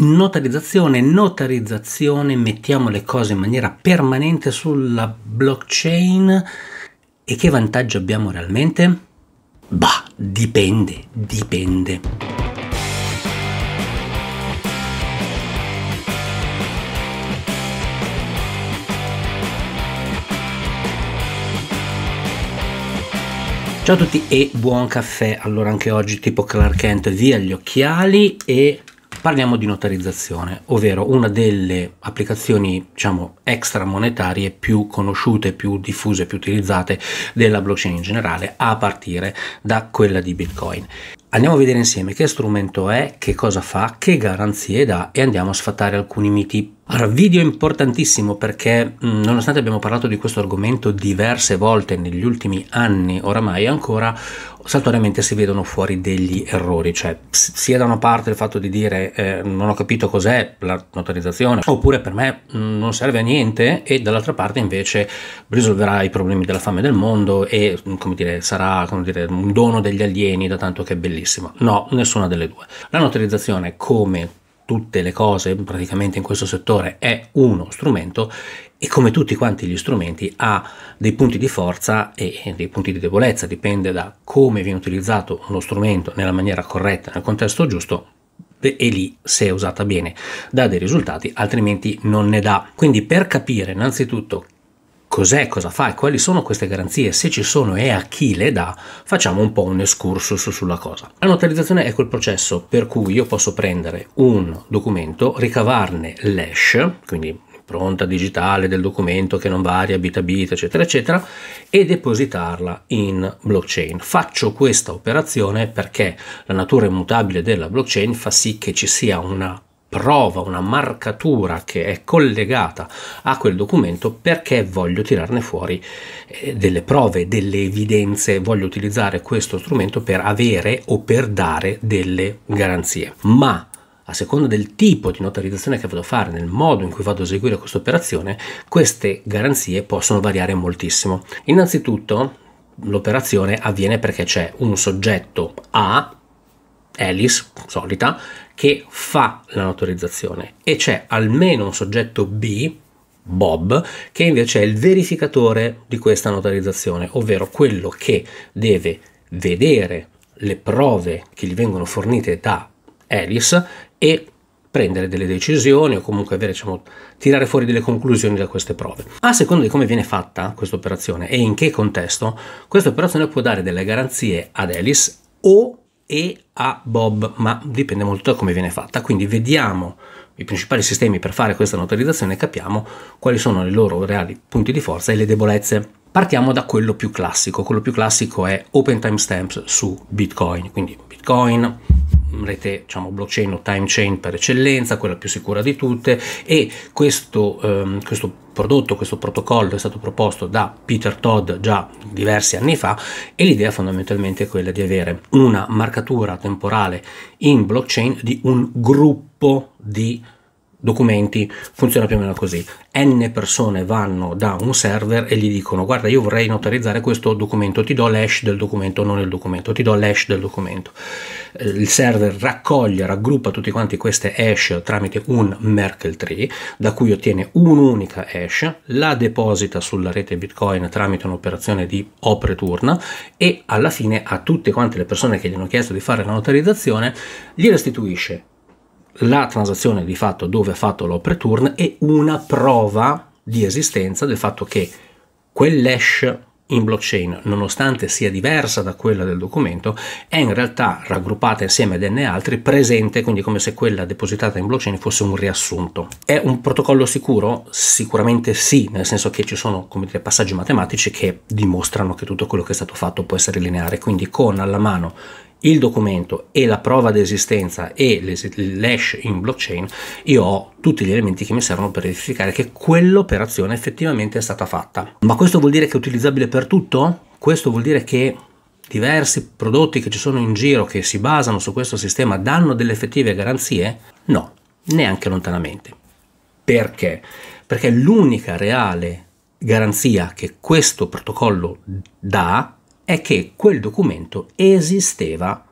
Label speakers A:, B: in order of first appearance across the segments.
A: notarizzazione, notarizzazione, mettiamo le cose in maniera permanente sulla blockchain e che vantaggio abbiamo realmente? Bah, dipende, dipende. Ciao a tutti e buon caffè. Allora anche oggi tipo Clark Kent via gli occhiali e Parliamo di notarizzazione, ovvero una delle applicazioni diciamo, extra monetarie più conosciute, più diffuse, più utilizzate della blockchain in generale, a partire da quella di Bitcoin. Andiamo a vedere insieme che strumento è, che cosa fa, che garanzie dà e andiamo a sfatare alcuni miti allora, video importantissimo perché mm, nonostante abbiamo parlato di questo argomento diverse volte negli ultimi anni oramai ancora, saltuariamente si vedono fuori degli errori, cioè sia da una parte il fatto di dire eh, non ho capito cos'è la notarizzazione, oppure per me mm, non serve a niente e dall'altra parte invece risolverà i problemi della fame del mondo e mm, come dire, sarà come dire, un dono degli alieni da tanto che è bellissimo. No, nessuna delle due. La notarizzazione come tutte le cose praticamente in questo settore è uno strumento e come tutti quanti gli strumenti ha dei punti di forza e dei punti di debolezza, dipende da come viene utilizzato uno strumento nella maniera corretta, nel contesto giusto, e lì se è usata bene dà dei risultati altrimenti non ne dà quindi per capire innanzitutto cos'è, cosa fa e quali sono queste garanzie, se ci sono e a chi le dà, facciamo un po' un excursus sulla cosa. La notarizzazione è quel processo per cui io posso prendere un documento, ricavarne l'hash, quindi impronta digitale del documento che non varia bit a bit, eccetera, eccetera, e depositarla in blockchain. Faccio questa operazione perché la natura immutabile della blockchain fa sì che ci sia una prova, una marcatura che è collegata a quel documento perché voglio tirarne fuori eh, delle prove, delle evidenze, voglio utilizzare questo strumento per avere o per dare delle garanzie. Ma a seconda del tipo di notarizzazione che vado a fare, nel modo in cui vado a eseguire questa operazione, queste garanzie possono variare moltissimo. Innanzitutto l'operazione avviene perché c'è un soggetto A, Alice, solita, che fa la notarizzazione e c'è almeno un soggetto B, Bob, che invece è il verificatore di questa notarizzazione, ovvero quello che deve vedere le prove che gli vengono fornite da Alice e prendere delle decisioni o comunque avere, diciamo, tirare fuori delle conclusioni da queste prove. A seconda di come viene fatta questa operazione e in che contesto, questa operazione può dare delle garanzie ad Alice o e a Bob, ma dipende molto da come viene fatta. Quindi vediamo i principali sistemi per fare questa notarizzazione e capiamo quali sono i loro reali punti di forza e le debolezze. Partiamo da quello più classico. Quello più classico è Open Timestamps su Bitcoin, quindi Bitcoin, Mm, rete diciamo, blockchain o time chain per eccellenza, quella più sicura di tutte e questo, ehm, questo prodotto, questo protocollo è stato proposto da Peter Todd già diversi anni fa e l'idea fondamentalmente è quella di avere una marcatura temporale in blockchain di un gruppo di documenti funziona più o meno così n persone vanno da un server e gli dicono guarda io vorrei notarizzare questo documento ti do l'hash del documento non il documento ti do l'hash del documento eh, il server raccoglie raggruppa tutti quanti queste hash tramite un merkle tree da cui ottiene un'unica hash la deposita sulla rete bitcoin tramite un'operazione di o turna e alla fine a tutte quante le persone che gli hanno chiesto di fare la notarizzazione gli restituisce la transazione di fatto dove ha fatto l'opreturn è una prova di esistenza del fatto che quell'hash in blockchain, nonostante sia diversa da quella del documento, è in realtà raggruppata insieme ad n altri, presente, quindi come se quella depositata in blockchain fosse un riassunto. È un protocollo sicuro? Sicuramente sì, nel senso che ci sono come dire, passaggi matematici che dimostrano che tutto quello che è stato fatto può essere lineare, quindi con alla mano il documento e la prova d'esistenza e l'hash in blockchain, io ho tutti gli elementi che mi servono per verificare che quell'operazione effettivamente è stata fatta. Ma questo vuol dire che è utilizzabile per tutto? Questo vuol dire che diversi prodotti che ci sono in giro che si basano su questo sistema danno delle effettive garanzie? No, neanche lontanamente. Perché? Perché l'unica reale garanzia che questo protocollo dà è che quel documento esisteva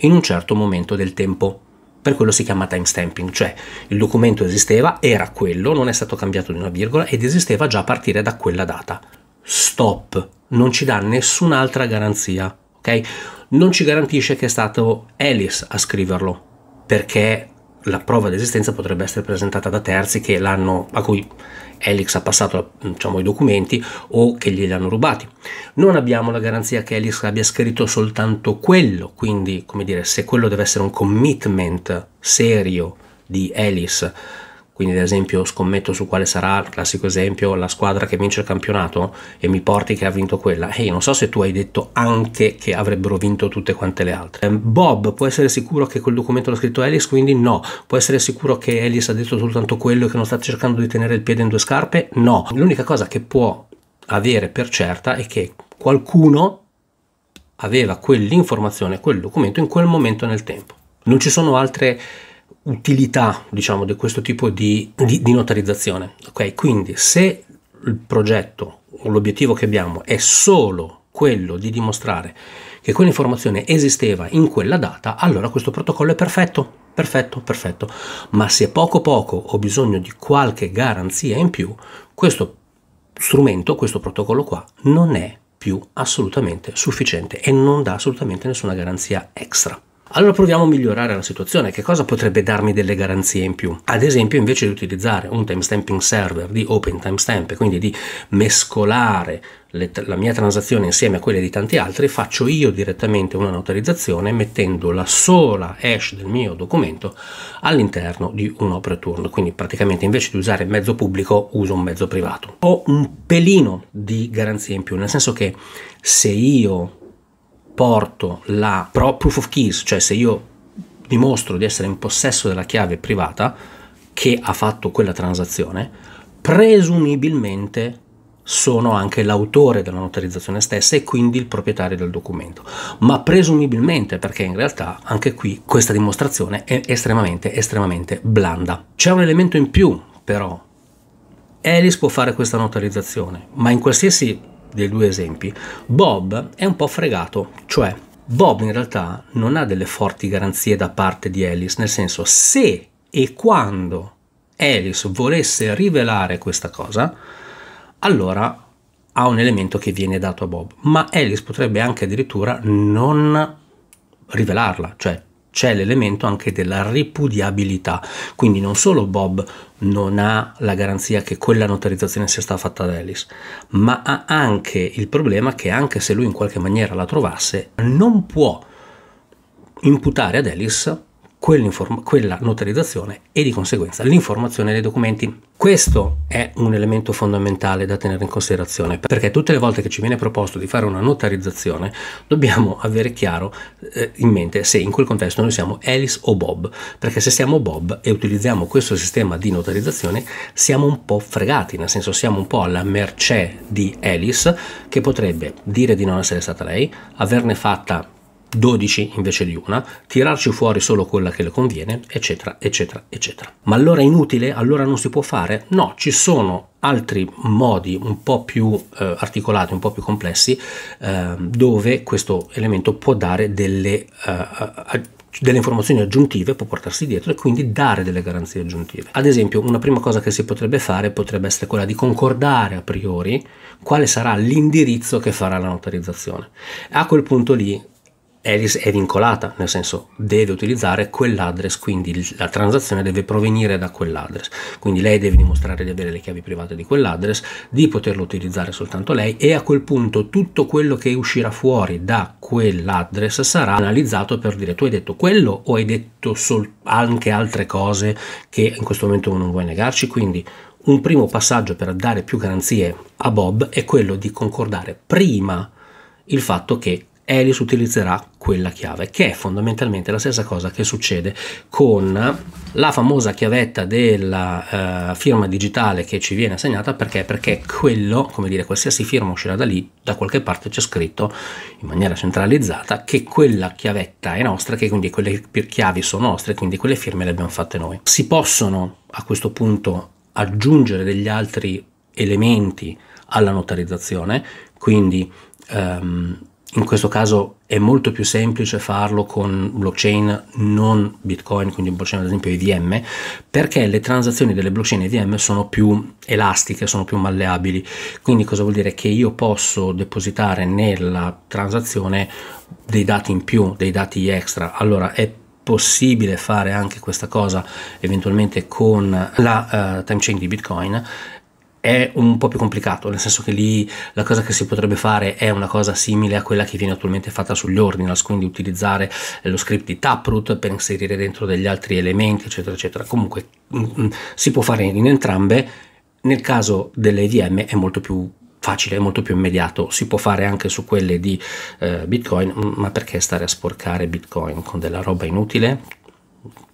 A: in un certo momento del tempo. Per quello si chiama timestamping, cioè il documento esisteva, era quello, non è stato cambiato di una virgola ed esisteva già a partire da quella data. Stop, non ci dà nessun'altra garanzia, ok? Non ci garantisce che è stato Alice a scriverlo, perché la prova di esistenza potrebbe essere presentata da terzi che l'hanno, a cui Helix ha passato diciamo, i documenti o che glieli hanno rubati. Non abbiamo la garanzia che Helix abbia scritto soltanto quello, quindi come dire, se quello deve essere un commitment serio di Alice quindi ad esempio scommetto su quale sarà, il classico esempio, la squadra che vince il campionato e mi porti che ha vinto quella. E hey, non so se tu hai detto anche che avrebbero vinto tutte quante le altre. Ehm, Bob può essere sicuro che quel documento l'ha scritto Alice quindi no. Può essere sicuro che Alice ha detto soltanto quello e che non sta cercando di tenere il piede in due scarpe? No. L'unica cosa che può avere per certa è che qualcuno aveva quell'informazione, quel documento in quel momento nel tempo. Non ci sono altre utilità diciamo, di questo tipo di, di, di notarizzazione. Okay? Quindi se il progetto o l'obiettivo che abbiamo è solo quello di dimostrare che quell'informazione esisteva in quella data, allora questo protocollo è perfetto, perfetto, perfetto. Ma se poco poco ho bisogno di qualche garanzia in più, questo strumento, questo protocollo qua, non è più assolutamente sufficiente e non dà assolutamente nessuna garanzia extra. Allora proviamo a migliorare la situazione. Che cosa potrebbe darmi delle garanzie in più? Ad esempio, invece di utilizzare un timestamping server di Open Timestamp, quindi di mescolare le, la mia transazione insieme a quelle di tanti altri, faccio io direttamente una notarizzazione mettendo la sola hash del mio documento all'interno di un opera turn. Quindi praticamente invece di usare mezzo pubblico uso un mezzo privato. Ho un pelino di garanzie in più, nel senso che se io porto la proof of keys, cioè se io dimostro di essere in possesso della chiave privata che ha fatto quella transazione, presumibilmente sono anche l'autore della notarizzazione stessa e quindi il proprietario del documento. Ma presumibilmente, perché in realtà anche qui questa dimostrazione è estremamente, estremamente blanda. C'è un elemento in più, però. Alice può fare questa notarizzazione, ma in qualsiasi dei due esempi, Bob è un po' fregato, cioè Bob in realtà non ha delle forti garanzie da parte di Alice, nel senso se e quando Alice volesse rivelare questa cosa, allora ha un elemento che viene dato a Bob, ma Alice potrebbe anche addirittura non rivelarla, cioè c'è l'elemento anche della ripudiabilità, quindi non solo Bob non ha la garanzia che quella notarizzazione sia stata fatta da Alice, ma ha anche il problema che anche se lui in qualche maniera la trovasse, non può imputare ad Alice quella notarizzazione e di conseguenza l'informazione dei documenti. Questo è un elemento fondamentale da tenere in considerazione perché tutte le volte che ci viene proposto di fare una notarizzazione dobbiamo avere chiaro eh, in mente se in quel contesto noi siamo Alice o Bob, perché se siamo Bob e utilizziamo questo sistema di notarizzazione siamo un po' fregati, nel senso siamo un po' alla mercé di Alice che potrebbe dire di non essere stata lei, averne fatta 12 invece di una, tirarci fuori solo quella che le conviene, eccetera, eccetera, eccetera. Ma allora è inutile? Allora non si può fare? No, ci sono altri modi un po' più eh, articolati, un po' più complessi, eh, dove questo elemento può dare delle, eh, eh, delle informazioni aggiuntive, può portarsi dietro e quindi dare delle garanzie aggiuntive. Ad esempio, una prima cosa che si potrebbe fare potrebbe essere quella di concordare a priori quale sarà l'indirizzo che farà la notarizzazione. A quel punto lì Alice è vincolata, nel senso deve utilizzare quell'address, quindi la transazione deve provenire da quell'address. Quindi lei deve dimostrare di avere le chiavi private di quell'address, di poterlo utilizzare soltanto lei e a quel punto tutto quello che uscirà fuori da quell'address sarà analizzato per dire tu hai detto quello o hai detto sol- anche altre cose che in questo momento non vuoi negarci, quindi un primo passaggio per dare più garanzie a Bob è quello di concordare prima il fatto che Alice utilizzerà quella chiave, che è fondamentalmente la stessa cosa che succede con la famosa chiavetta della uh, firma digitale che ci viene assegnata perché? perché quello, come dire, qualsiasi firma uscirà da lì, da qualche parte c'è scritto in maniera centralizzata che quella chiavetta è nostra, che quindi quelle chiavi sono nostre, quindi quelle firme le abbiamo fatte noi. Si possono a questo punto aggiungere degli altri elementi alla notarizzazione, quindi um, in questo caso è molto più semplice farlo con blockchain non Bitcoin, quindi blockchain ad esempio EVM, perché le transazioni delle blockchain EVM sono più elastiche, sono più malleabili. Quindi cosa vuol dire? Che io posso depositare nella transazione dei dati in più, dei dati extra. Allora è possibile fare anche questa cosa eventualmente con la uh, chain di Bitcoin è un po' più complicato, nel senso che lì la cosa che si potrebbe fare è una cosa simile a quella che viene attualmente fatta sugli ordinals, quindi utilizzare eh, lo script di Taproot per inserire dentro degli altri elementi, eccetera, eccetera. Comunque mm, mm, si può fare in entrambe, nel caso delle EVM è molto più facile, è molto più immediato, si può fare anche su quelle di eh, Bitcoin, mm, ma perché stare a sporcare Bitcoin con della roba inutile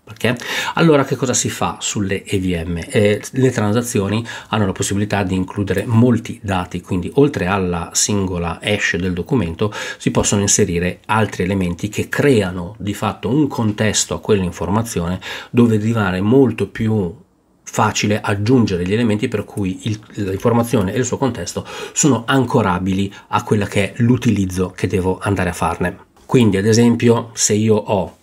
A: perché? Allora che cosa si fa sulle EVM? Eh, le transazioni hanno la possibilità di includere molti dati, quindi oltre alla singola hash del documento si possono inserire altri elementi che creano di fatto un contesto a quell'informazione dove diventare molto più facile aggiungere gli elementi per cui l'informazione e il suo contesto sono ancorabili a quella che è l'utilizzo che devo andare a farne. Quindi ad esempio se io ho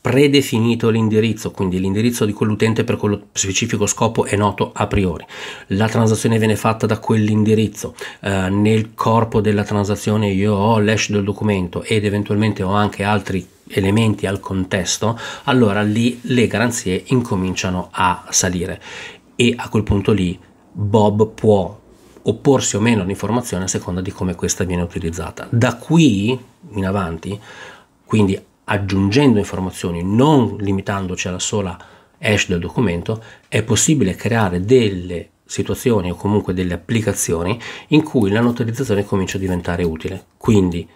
A: predefinito l'indirizzo, quindi l'indirizzo di quell'utente per quello specifico scopo è noto a priori. La transazione viene fatta da quell'indirizzo, eh, nel corpo della transazione io ho l'hash del documento ed eventualmente ho anche altri elementi al contesto, allora lì le garanzie incominciano a salire e a quel punto lì Bob può opporsi o meno all'informazione a seconda di come questa viene utilizzata. Da qui in avanti, quindi aggiungendo informazioni, non limitandoci alla sola hash del documento, è possibile creare delle situazioni o comunque delle applicazioni in cui la notarizzazione comincia a diventare utile. Quindi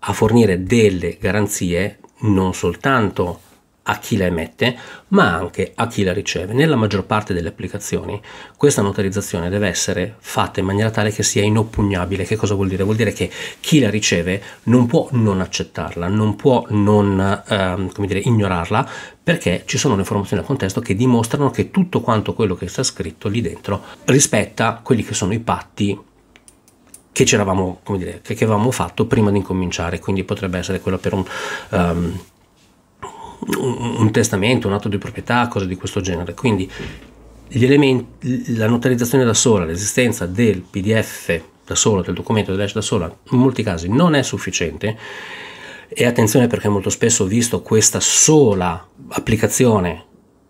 A: a fornire delle garanzie non soltanto a chi la emette, ma anche a chi la riceve. Nella maggior parte delle applicazioni questa notarizzazione deve essere fatta in maniera tale che sia inoppugnabile. Che cosa vuol dire? Vuol dire che chi la riceve non può non accettarla, non può non ehm, come dire, ignorarla, perché ci sono le informazioni a contesto che dimostrano che tutto quanto quello che sta scritto lì dentro rispetta quelli che sono i patti che, c'eravamo, come dire, che, che avevamo fatto prima di incominciare, quindi potrebbe essere quello per un... Um, un, testamento, un atto di proprietà, cose di questo genere. Quindi elementi, la notarizzazione da sola, l'esistenza del PDF da solo, del documento dell'hash da sola, in molti casi non è sufficiente. E attenzione perché molto spesso ho visto questa sola applicazione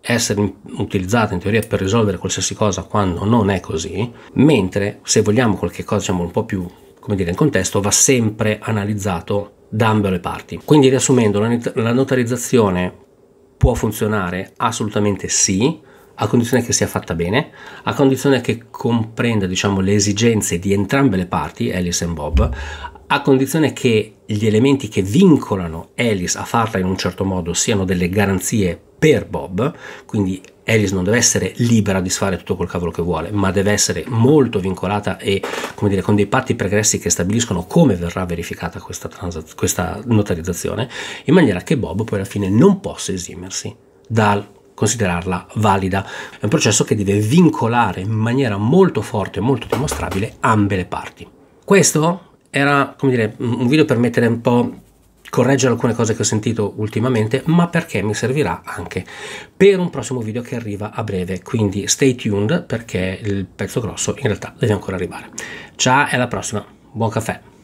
A: essere utilizzata in teoria per risolvere qualsiasi cosa quando non è così, mentre se vogliamo qualche cosa diciamo, un po' più, come dire, in contesto, va sempre analizzato da ambo le parti. Quindi riassumendo, la notarizzazione può funzionare? Assolutamente sì, a condizione che sia fatta bene, a condizione che comprenda diciamo, le esigenze di entrambe le parti, Alice e Bob, a condizione che gli elementi che vincolano Alice a farla in un certo modo siano delle garanzie per Bob, quindi Alice non deve essere libera di fare tutto quel cavolo che vuole, ma deve essere molto vincolata e come dire, con dei patti pregressi che stabiliscono come verrà verificata questa, questa notarizzazione, in maniera che Bob poi alla fine non possa esimersi dal considerarla valida. È un processo che deve vincolare in maniera molto forte e molto dimostrabile ambe le parti. Questo era, come dire, un video per mettere un po' correggere alcune cose che ho sentito ultimamente, ma perché mi servirà anche per un prossimo video che arriva a breve, quindi stay tuned perché il pezzo grosso in realtà deve ancora arrivare. Ciao e alla prossima, buon caffè!